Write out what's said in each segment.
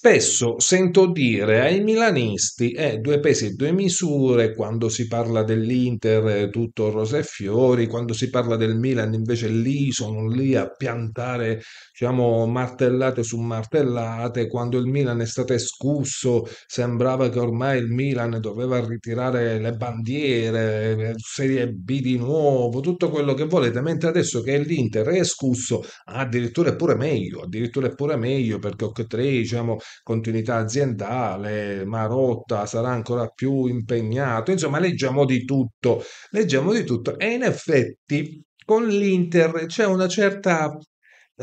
Spesso sento dire ai milanisti, eh, due pesi e due misure, quando si parla dell'Inter eh, tutto rose e fiori, quando si parla del Milan invece lì sono lì a piantare, diciamo, martellate su martellate, quando il Milan è stato escusso sembrava che ormai il Milan doveva ritirare le bandiere, eh, Serie B di nuovo, tutto quello che volete, mentre adesso che l'Inter è escusso, addirittura è pure meglio, addirittura è pure meglio perché ho tre, diciamo, continuità aziendale, Marotta sarà ancora più impegnato, insomma leggiamo di tutto, leggiamo di tutto e in effetti con l'Inter c'è una certa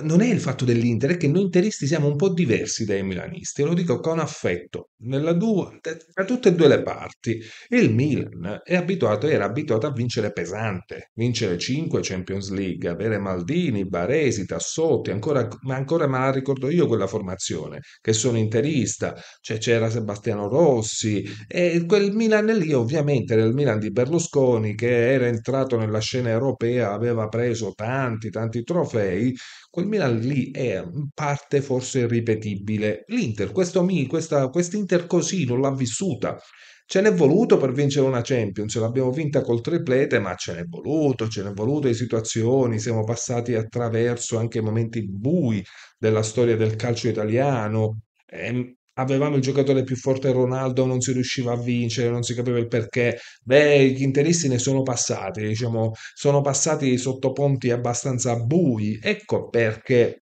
non è il fatto dell'Inter, è che noi interisti siamo un po' diversi dai milanisti, lo dico con affetto, due, da tutte e due le parti. Il Milan abituato, era abituato a vincere pesante, vincere 5 Champions League, avere Maldini, Baresi, Tassotti, ancora, ma ancora me la ricordo io quella formazione, che sono interista, cioè c'era Sebastiano Rossi, e quel Milan lì ovviamente era il Milan di Berlusconi che era entrato nella scena europea, aveva preso tanti, tanti trofei, quel Milan lì è in parte forse ripetibile. L'Inter, questo, questa, quest'Inter così non l'ha vissuta. Ce n'è voluto per vincere una Champions, ce l'abbiamo vinta col triplete, ma ce n'è voluto, ce n'è voluto di situazioni, siamo passati attraverso anche momenti bui della storia del calcio italiano. E ehm, avevamo il giocatore più forte Ronaldo, non si riusciva a vincere, non si capiva il perché. Beh, gli interisti ne sono passati, diciamo, sono passati sotto ponti abbastanza bui. Ecco perché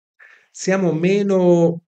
siamo meno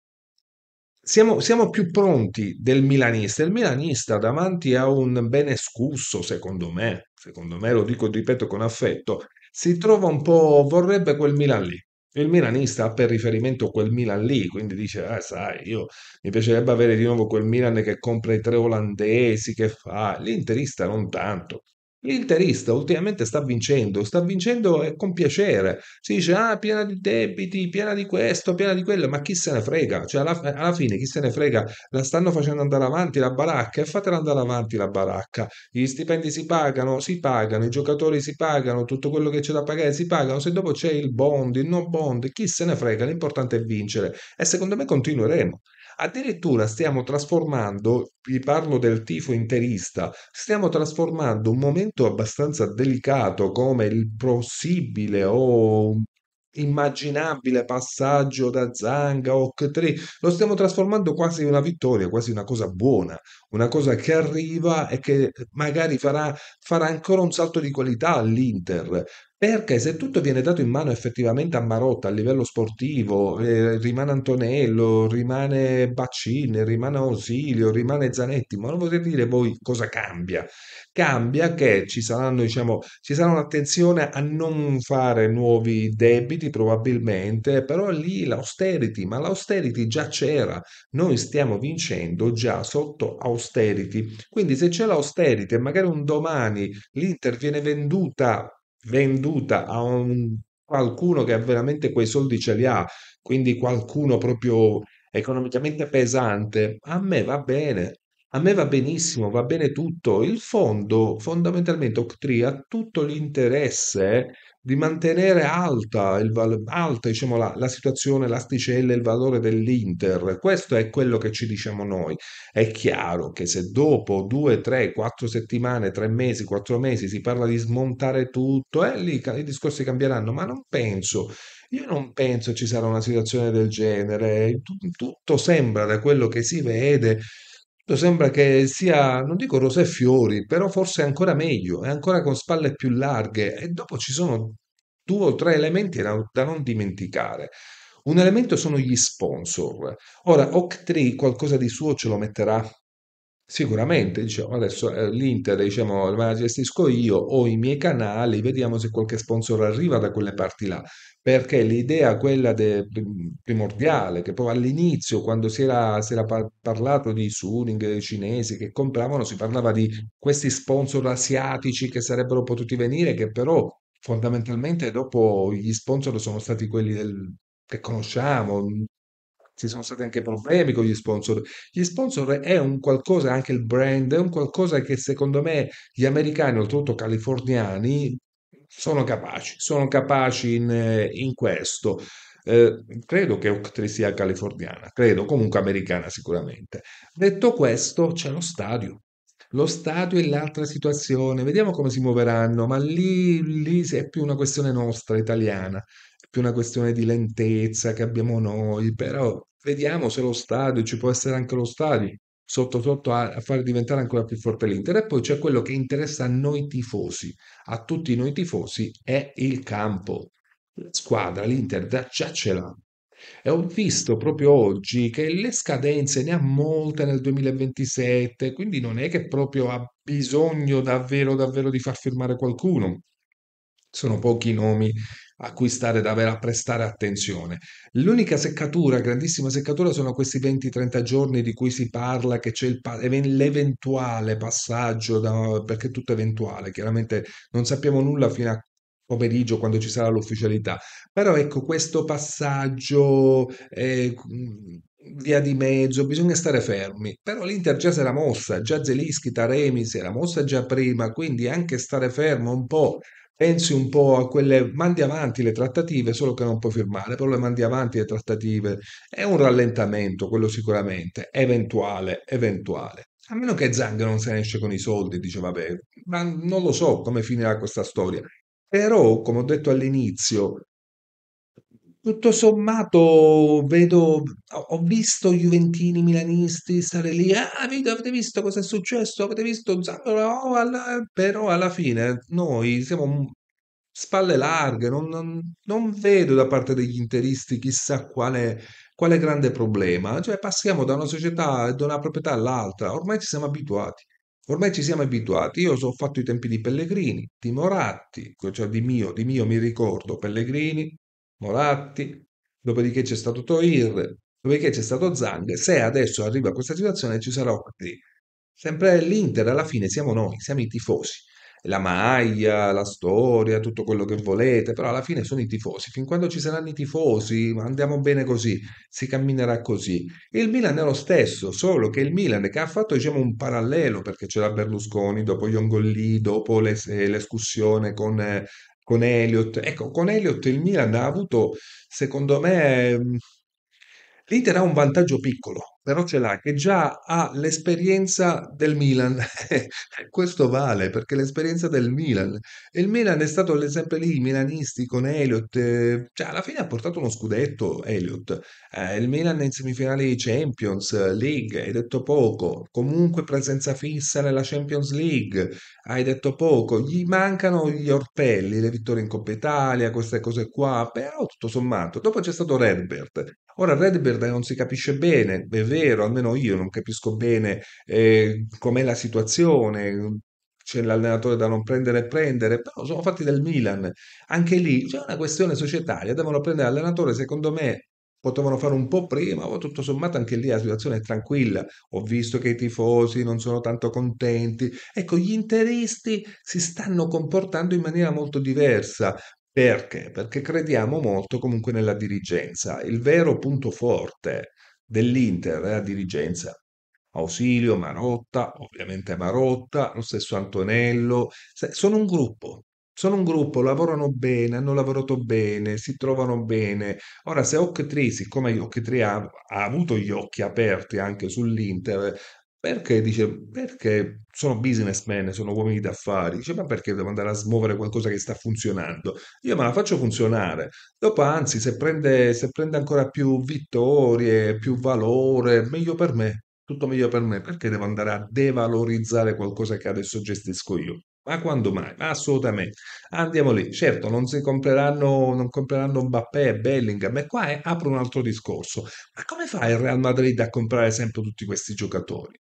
siamo, siamo, più pronti del milanista. Il milanista davanti a un bene scusso, secondo me, secondo me lo dico, ripeto con affetto, si trova un po', vorrebbe quel Milan lì. Il milanista ha per riferimento quel Milan lì, quindi dice, ah, sai, io mi piacerebbe avere di nuovo quel Milan che compra i tre olandesi, che fa... L'interista non tanto, L'interista ultimamente sta vincendo, sta vincendo eh, con piacere. Si dice, ah, piena di debiti, piena di questo, piena di quello, ma chi se ne frega? Cioè, alla, eh, alla fine chi se ne frega? La stanno facendo andare avanti la baracca e fatela andare avanti la baracca. Gli stipendi si pagano, si pagano, i giocatori si pagano, tutto quello che c'è da pagare si pagano. Se dopo c'è il bond, il non bond, chi se ne frega? L'importante è vincere. E secondo me continueremo. Addirittura stiamo trasformando, vi parlo del tifo interista, stiamo trasformando un momento abbastanza delicato come il possibile o immaginabile passaggio da Zanga o K3, lo stiamo trasformando quasi in una vittoria, quasi una cosa buona, una cosa che arriva e che magari farà, farà ancora un salto di qualità all'Inter. Perché se tutto viene dato in mano effettivamente a Marotta a livello sportivo, eh, rimane Antonello, rimane Baccini, rimane Ausilio, rimane Zanetti, ma non potete dire voi cosa cambia. Cambia che ci, saranno, diciamo, ci sarà un'attenzione a non fare nuovi debiti probabilmente, però lì l'austerity, ma l'austerity già c'era, noi stiamo vincendo già sotto austerity. Quindi se c'è l'austerity e magari un domani l'Inter viene venduta venduta a un qualcuno che veramente quei soldi ce li ha, quindi qualcuno proprio economicamente pesante, a me va bene. A me va benissimo, va bene tutto. Il fondo fondamentalmente ha tutto l'interesse di mantenere alta, il, alta diciamo, la, la, situazione, l'asticella il valore dell'Inter. Questo è quello che ci diciamo noi. È chiaro che se dopo due, tre, quattro settimane, tre mesi, quattro mesi si parla di smontare tutto, eh, lì i discorsi cambieranno, ma non penso. Io non penso ci sarà una situazione del genere, tutto sembra da quello che si vede Sembra che sia, non dico rose e fiori, però forse è ancora meglio, è ancora con spalle più larghe e dopo ci sono due o tre elementi da da non dimenticare. Un elemento sono gli sponsor. Ora, Octree qualcosa di suo ce lo metterà Sicuramente, diciamo, adesso eh, l'Inter, diciamo, la gestisco io, ho i miei canali, vediamo se qualche sponsor arriva da quelle parti là, perché l'idea quella de- primordiale, che poi all'inizio, quando si era, si era par- parlato di Suning cinesi che compravano, si parlava di questi sponsor asiatici che sarebbero potuti venire, che però fondamentalmente dopo gli sponsor sono stati quelli del- che conosciamo, ci sono stati anche problemi con gli sponsor. Gli sponsor è un qualcosa, anche il brand, è un qualcosa che secondo me gli americani, oltretutto californiani, sono capaci, sono capaci in, in questo. Eh, credo che Octree sia californiana, credo comunque americana sicuramente. Detto questo, c'è lo stadio. Lo stadio è l'altra situazione, vediamo come si muoveranno, ma lì, lì è più una questione nostra, italiana più una questione di lentezza che abbiamo noi, però vediamo se lo stadio, ci può essere anche lo stadio sotto sotto a, a far diventare ancora più forte l'Inter. E poi c'è quello che interessa a noi tifosi, a tutti noi tifosi, è il campo. La squadra, l'Inter da, già ce l'ha. E ho visto proprio oggi che le scadenze ne ha molte nel 2027, quindi non è che proprio ha bisogno davvero, davvero di far firmare qualcuno sono pochi i nomi a cui stare davvero a prestare attenzione. L'unica seccatura, grandissima seccatura, sono questi 20-30 giorni di cui si parla, che c'è pa- l'eventuale passaggio, da, perché è tutto eventuale, chiaramente non sappiamo nulla fino a pomeriggio quando ci sarà l'ufficialità, però ecco questo passaggio... Eh, via di mezzo, bisogna stare fermi. Però l'Inter già si era mossa, già Zelischi, Taremi si era mossa già prima, quindi anche stare fermo un po' pensi un po' a quelle, mandi avanti le trattative, solo che non puoi firmare, però le mandi avanti le trattative. È un rallentamento, quello sicuramente, eventuale, eventuale. A meno che Zang non se ne esce con i soldi, dice vabbè, ma non lo so come finirà questa storia. Però, come ho detto all'inizio, tutto sommato vedo, ho visto Juventini, Milanisti stare lì, ah, ah video, avete visto cosa è successo, avete visto, però alla fine noi siamo spalle larghe, non, non, non, vedo da parte degli interisti chissà quale, quale grande problema, cioè passiamo da una società, da una proprietà all'altra, ormai ci siamo abituati. Ormai ci siamo abituati, io so, ho fatto i tempi di Pellegrini, di Moratti, cioè di mio, di mio mi ricordo, Pellegrini, Moratti, dopodiché c'è stato Toir, dopodiché c'è stato Zang. Se adesso arriva questa situazione ci sarò qui. Sempre l'Inter, alla fine siamo noi, siamo i tifosi. La maglia, la storia, tutto quello che volete, però alla fine sono i tifosi. Fin quando ci saranno i tifosi, andiamo bene così, si camminerà così. il Milan è lo stesso, solo che il Milan che ha fatto diciamo, un parallelo, perché c'era Berlusconi, dopo Iongolli, dopo eh, l'escussione con eh, con Elliott. Ecco, con Elliott il Milan ha avuto, secondo me, l'Inter ha un vantaggio piccolo però ce l'ha, che già ha l'esperienza del Milan. Questo vale perché l'esperienza del Milan. il Milan è stato sempre lì, i milanisti con Elliott. Eh, cioè, alla fine ha portato uno scudetto Elliott. Eh, il Milan in semifinale di Champions League, hai detto poco. Comunque presenza fissa nella Champions League, hai detto poco. Gli mancano gli orpelli, le vittorie in Coppa Italia, queste cose qua. Però tutto sommato, dopo c'è stato Redbird. Ora Redbird non si capisce bene, è vero vero, almeno io non capisco bene eh, com'è la situazione, c'è l'allenatore da non prendere e prendere, però sono fatti del Milan, anche lì c'è una questione societaria, devono prendere l'allenatore, secondo me potevano fare un po' prima, ma tutto sommato anche lì la situazione è tranquilla. Ho visto che i tifosi non sono tanto contenti. Ecco, gli interisti si stanno comportando in maniera molto diversa. Perché? Perché crediamo molto comunque nella dirigenza. Il vero punto forte dell'Inter e eh, la dirigenza. Ausilio, Marotta, ovviamente Marotta, lo stesso Antonello, sono un gruppo, sono un gruppo, lavorano bene, hanno lavorato bene, si trovano bene. Ora, se Occhitri, siccome Occhitri ha, ha avuto gli occhi aperti anche sull'Inter, perché dice? Perché sono businessmen, sono uomini d'affari. Dice, ma perché devo andare a smuovere qualcosa che sta funzionando? Io me la faccio funzionare. Dopo, anzi, se prende, se prende ancora più vittorie, più valore, meglio per me. Tutto meglio per me. Perché devo andare a devalorizzare qualcosa che adesso gestisco io? Ma quando mai? Ma assolutamente. Andiamo lì. Certo, non si compreranno, non compreranno Mbappé e Bellingham, e qua è, apro un altro discorso. Ma come fa il Real Madrid a comprare sempre tutti questi giocatori?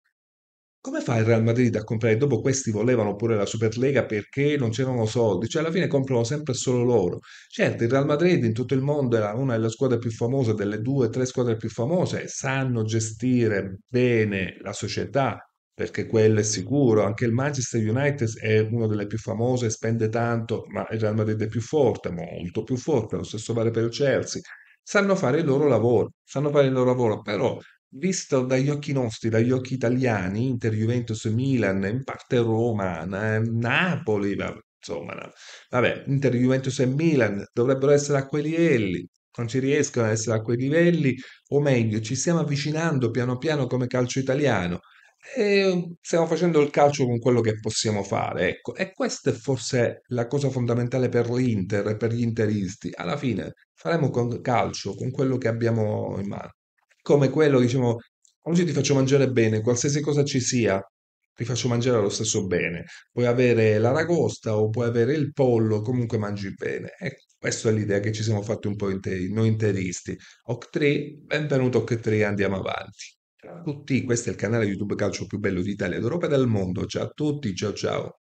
Come fa il Real Madrid a comprare? Dopo questi volevano pure la Superlega perché non c'erano soldi, cioè alla fine comprano sempre solo loro. Certo, il Real Madrid in tutto il mondo è una delle squadre più famose, delle due o tre squadre più famose, sanno gestire bene la società, perché quello è sicuro. Anche il Manchester United è una delle più famose, spende tanto, ma il Real Madrid è più forte, molto più forte, lo stesso vale per il Chelsea sanno fare il loro lavoro, sanno fare il loro lavoro, però visto dagli occhi nostri, dagli occhi italiani, Inter, Juventus, Milan, in parte Roma, eh, Napoli, insomma, vabbè, Inter, Juventus e Milan dovrebbero essere a quei livelli, non ci riescono ad essere a quei livelli, o meglio, ci stiamo avvicinando piano piano come calcio italiano e stiamo facendo il calcio con quello che possiamo fare, ecco. E questa è forse la cosa fondamentale per l'Inter e per gli interisti. Alla fine faremo calcio con quello che abbiamo in mano come quello, diciamo, oggi ti faccio mangiare bene, qualsiasi cosa ci sia, ti faccio mangiare lo stesso bene. Puoi avere l'aragosta o puoi avere il pollo, comunque mangi bene. E questa è l'idea che ci siamo fatti un po' interi, noi interisti. OC3, benvenuto OC3, andiamo avanti. Ciao a tutti, questo è il canale YouTube Calcio più bello d'Italia, d'Europa e del mondo. Ciao a tutti, ciao ciao.